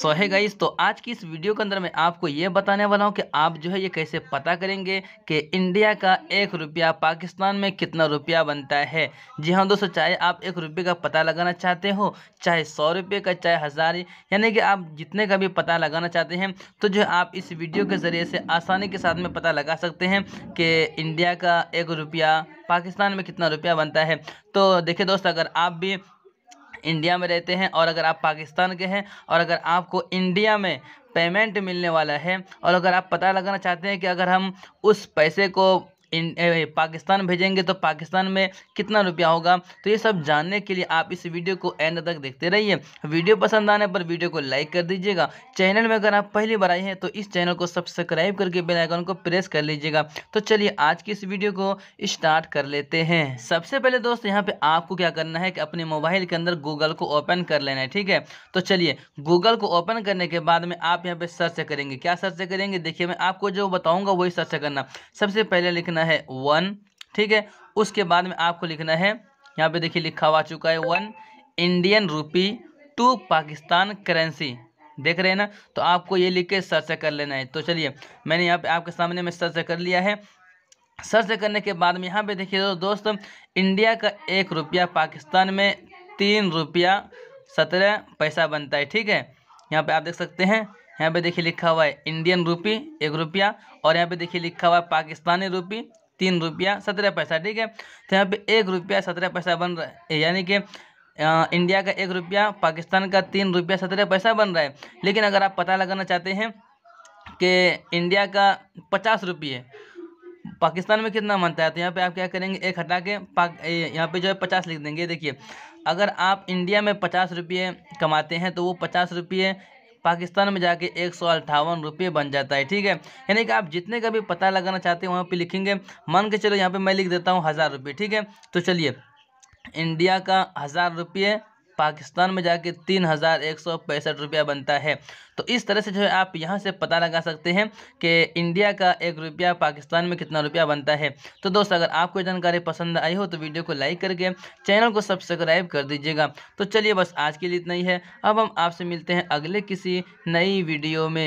सो है गाइस तो आज की इस वीडियो के अंदर मैं आपको ये बताने वाला हूँ कि आप जो है ये कैसे पता करेंगे कि इंडिया का एक रुपया पाकिस्तान में कितना रुपया बनता है जी हाँ दोस्तों चाहे आप एक रुपये का पता लगाना चाहते हो चाहे सौ रुपये का चाहे हज़ार यानी कि आप जितने का भी पता लगाना चाहते हैं तो जो आप इस वीडियो के ज़रिए से आसानी के साथ में पता लगा सकते हैं कि इंडिया का एक रुपया पाकिस्तान में कितना रुपया बनता है तो देखिए दोस्त अगर आप भी इंडिया में रहते हैं और अगर आप पाकिस्तान के हैं और अगर आपको इंडिया में पेमेंट मिलने वाला है और अगर आप पता लगाना चाहते हैं कि अगर हम उस पैसे को इन ए, पाकिस्तान भेजेंगे तो पाकिस्तान में कितना रुपया होगा तो ये सब जानने के लिए आप इस वीडियो को एंड तक देखते रहिए वीडियो पसंद आने पर वीडियो को लाइक कर दीजिएगा चैनल में अगर आप पहली बार आए हैं तो इस चैनल को सब्सक्राइब करके बेल आइकन को प्रेस कर लीजिएगा तो चलिए आज की इस वीडियो को स्टार्ट कर लेते हैं सबसे पहले दोस्त यहाँ पर आपको क्या करना है कि अपने मोबाइल के अंदर गूगल को ओपन कर लेना है ठीक है तो चलिए गूगल को ओपन करने के बाद में आप यहाँ पर सर्च करेंगे क्या सर्च करेंगे देखिए मैं आपको जो बताऊँगा वही सर्च करना सबसे पहले लिखना लिखना है वन ठीक है उसके बाद में आपको लिखना है यहाँ पे देखिए लिखा हुआ चुका है one Indian rupee to Pakistan currency देख रहे हैं ना तो आपको ये लिख के सर्च कर लेना है तो चलिए मैंने यहाँ पे आपके सामने में सर्च कर लिया है सर्च करने के बाद में यहाँ पे देखिए तो दोस्तों इंडिया का एक रुपया पाकिस्तान में तीन रुपया सत्रह पैसा बनता है ठीक है यहाँ पे आप देख सकते हैं यहाँ पे देखिए लिखा हुआ है इंडियन रुपी एक रुपया और यहाँ पे देखिए लिखा हुआ है पाकिस्तानी रुपी तीन रुपया सत्रह पैसा ठीक है तो यहाँ पे एक रुपया सत्रह पैसा बन रहा है यानी कि इंडिया का एक रुपया पाकिस्तान का तीन रुपया सत्रह पैसा बन रहा है लेकिन अगर आप पता लगाना चाहते हैं कि इंडिया का पचास रुपये पाकिस्तान में कितना मानता है तो यहाँ पर आप क्या करेंगे एक हटा के पाक यहाँ पे जो है पचास लिख देंगे देखिए अगर आप इंडिया में पचास रुपये कमाते हैं तो वो पचास रुपये पाकिस्तान में जाके एक सौ अट्ठावन रुपये बन जाता है ठीक है यानी कि आप जितने का भी पता लगाना चाहते हैं वहाँ पर लिखेंगे मान के चलो यहाँ पर मैं लिख देता हूँ हज़ार रुपये ठीक है तो चलिए इंडिया का हज़ार रुपये पाकिस्तान में जाके तीन हज़ार एक सौ पैंसठ रुपया बनता है तो इस तरह से जो है आप यहाँ से पता लगा सकते हैं कि इंडिया का एक रुपया पाकिस्तान में कितना रुपया बनता है तो दोस्तों अगर आपको जानकारी पसंद आई हो तो वीडियो को लाइक करके चैनल को सब्सक्राइब कर दीजिएगा तो चलिए बस आज के लिए इतना ही है अब हम आपसे मिलते हैं अगले किसी नई वीडियो में